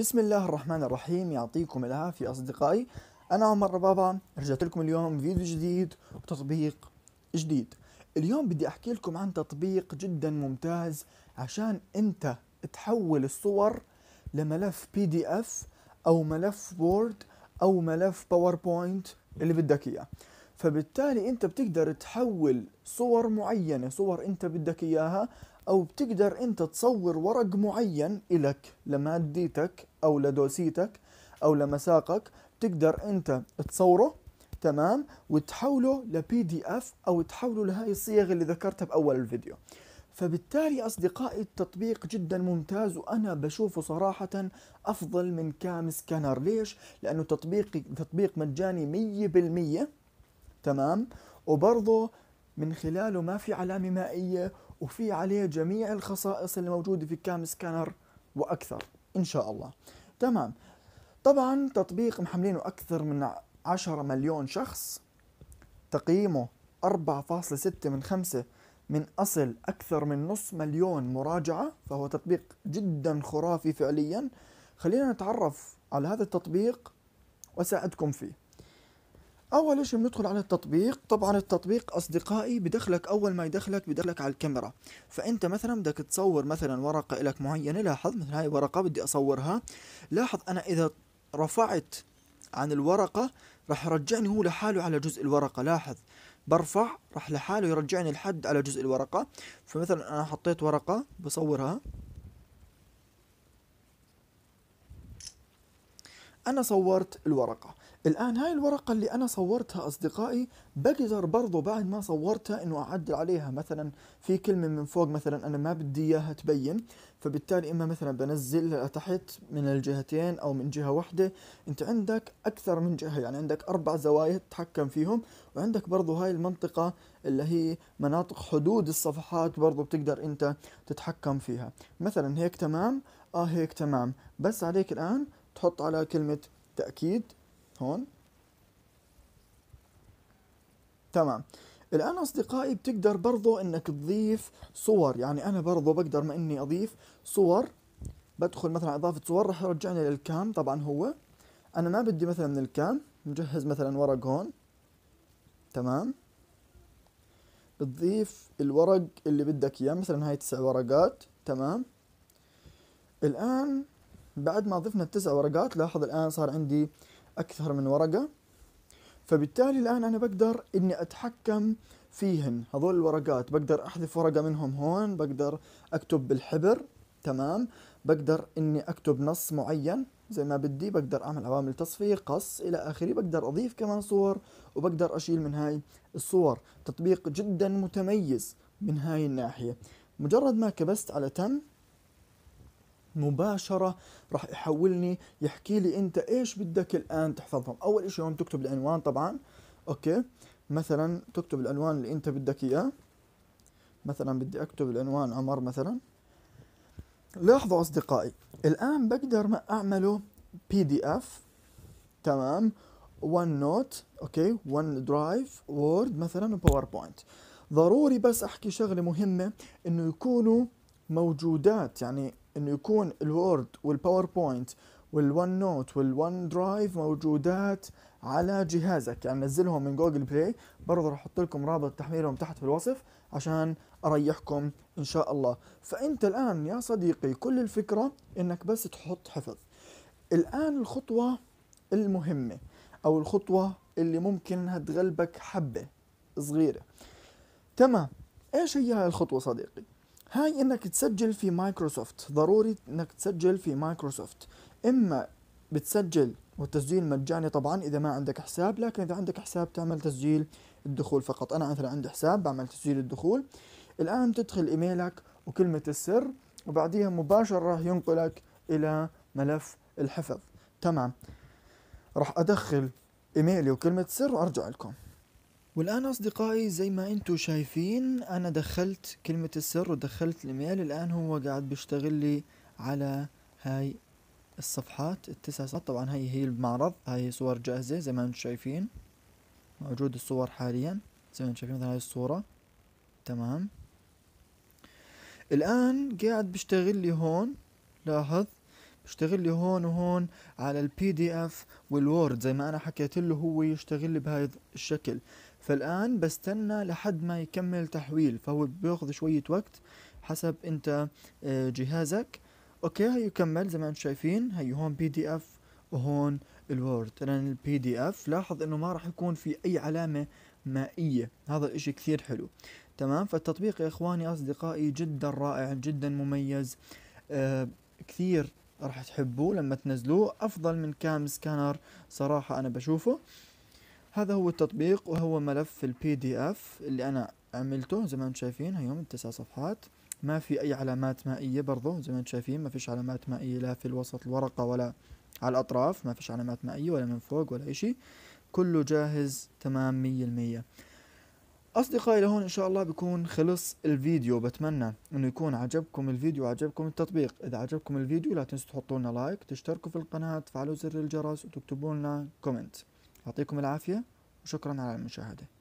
بسم الله الرحمن الرحيم يعطيكم العافية أصدقائي أنا عمر بابا رجعت لكم اليوم فيديو جديد وتطبيق جديد اليوم بدي أحكي لكم عن تطبيق جدا ممتاز عشان أنت تحول الصور لملف بي دي اف أو ملف وورد أو ملف باوربوينت اللي بدك إياه فبالتالي انت بتقدر تحول صور معينه صور انت بدك اياها او بتقدر انت تصور ورق معين الك لماديتك او لدوسيتك او لمساقك بتقدر انت تصوره تمام وتحوله لبي دي اف او تحوله لهاي الصيغ اللي ذكرتها باول الفيديو فبالتالي اصدقائي التطبيق جدا ممتاز وانا بشوفه صراحه افضل من كام سكانر ليش لانه تطبيق تطبيق مجاني 100% تمام وبرضه من خلاله ما في علامة مائية وفي عليه جميع الخصائص اللي موجودة في كام سكانر وأكثر إن شاء الله تمام طبعا تطبيق محملينه أكثر من 10 مليون شخص تقييمه 4.6 من 5 من أصل أكثر من نص مليون مراجعة فهو تطبيق جدا خرافي فعليا خلينا نتعرف على هذا التطبيق وأساعدكم فيه اول شيء بندخل على التطبيق طبعا التطبيق اصدقائي بدخلك اول ما يدخلك بدخلك على الكاميرا فانت مثلا بدك تصور مثلا ورقه لك معينه لاحظ مثل هاي ورقه بدي اصورها لاحظ انا اذا رفعت عن الورقه راح يرجعني هو لحاله على جزء الورقه لاحظ برفع راح لحاله يرجعني لحد على جزء الورقه فمثلا انا حطيت ورقه بصورها انا صورت الورقه الآن هاي الورقة اللي أنا صورتها أصدقائي بقدر برضو بعد ما صورتها إنه أعدل عليها مثلا في كلمة من فوق مثلا أنا ما بدي إياها تبين فبالتالي إما مثلا بنزلها تحت من الجهتين أو من جهة واحدة أنت عندك أكثر من جهة يعني عندك أربع زوايا تتحكم فيهم وعندك برضو هاي المنطقة اللي هي مناطق حدود الصفحات برضو بتقدر أنت تتحكم فيها مثلا هيك تمام آه هيك تمام بس عليك الآن تحط على كلمة تأكيد هون تمام الآن أصدقائي بتقدر برضو أنك تضيف صور يعني أنا برضو بقدر ما أني أضيف صور بدخل مثلا إضافة صور راح يرجعني للكام طبعا هو أنا ما بدي مثلا من الكام مجهز مثلا ورق هون تمام بتضيف الورق اللي بدك إياه مثلا هاي تسع ورقات تمام الآن بعد ما ضفنا التسع ورقات لاحظ الآن صار عندي أكثر من ورقة فبالتالي الآن أنا بقدر إني أتحكم فيهن هذول الورقات بقدر أحذف ورقة منهم هون بقدر أكتب بالحبر تمام بقدر إني أكتب نص معين زي ما بدي بقدر أعمل عوامل تصفيه قص إلى آخره بقدر أضيف كمان صور وبقدر أشيل من هاي الصور تطبيق جدا متميز من هاي الناحية مجرد ما كبست على تم مباشرة راح يحولني يحكي لي انت ايش بدك الان تحفظهم اول اشي هون تكتب العنوان طبعا اوكي مثلا تكتب العنوان اللي انت بدك اياه مثلا بدي اكتب العنوان عمر مثلا لاحظوا اصدقائي الان بقدر ما اعمله بي دي اف تمام ون نوت اوكي ون درايف وورد مثلا وباوربوينت ضروري بس احكي شغله مهمه انه يكونوا موجودات يعني انه يكون الوورد والباوربوينت والون نوت والون درايف موجودات على جهازك يعني نزلهم من جوجل بلاي برضه راح احط لكم رابط تحميلهم تحت في الوصف عشان اريحكم ان شاء الله فانت الان يا صديقي كل الفكره انك بس تحط حفظ الان الخطوه المهمه او الخطوه اللي ممكن انها تغلبك حبه صغيره تمام ايش هي هاي الخطوه صديقي هاي انك تسجل في مايكروسوفت ضروري انك تسجل في مايكروسوفت اما بتسجل والتسجيل مجاني طبعا اذا ما عندك حساب لكن اذا عندك حساب تعمل تسجيل الدخول فقط انا مثلا عندي حساب بعمل تسجيل الدخول الان تدخل ايميلك وكلمة السر وبعديها مباشرة راح ينقلك الى ملف الحفظ تمام راح ادخل ايميلي وكلمة سر وارجع لكم والآن أصدقائي زي ما أنتم شايفين أنا دخلت كلمة السر ودخلت الإيميل الآن هو قاعد بيشتغل لي على هاي الصفحات التسع صفحات طبعا هاي هي المعرض هاي صور جاهزة زي ما أنتم شايفين موجود الصور حاليا زي ما أنتم شايفين مثلا هاي الصورة تمام الآن قاعد بيشتغل لي هون لاحظ بيشتغل لي هون وهون على البي دي اف والوورد زي ما انا حكيت له هو يشتغل لي بهذا الشكل فالآن بستنى لحد ما يكمل تحويل فهو بياخذ شوية وقت حسب انت آه، جهازك اوكي هي يكمل زي ما انتم شايفين هي هون بي دي اف وهون الوورد الان البي دي اف لاحظ انه ما راح يكون في اي علامة مائية هذا الاشي كثير حلو تمام فالتطبيق يا اخواني اصدقائي جدا رائع جدا مميز آه كثير راح تحبوه لما تنزلوه افضل من كام سكانر صراحة انا بشوفه هذا هو التطبيق وهو ملف البي دي اف اللي انا عملته زي ما انتم شايفين هيوم تسع صفحات ما في اي علامات مائية برضو زي ما انتم شايفين ما فيش علامات مائية لا في الوسط الورقة ولا على الاطراف ما فيش علامات مائية ولا من فوق ولا اشي كله جاهز تمام مية المية أصدقائي لهون إن شاء الله بكون خلص الفيديو بتمنى إنه يكون عجبكم الفيديو وعجبكم التطبيق إذا عجبكم الفيديو لا تنسوا تحطوا لنا لايك تشتركوا في القناة تفعلوا زر الجرس وتكتبوا لنا كومنت يعطيكم العافية وشكرا على المشاهدة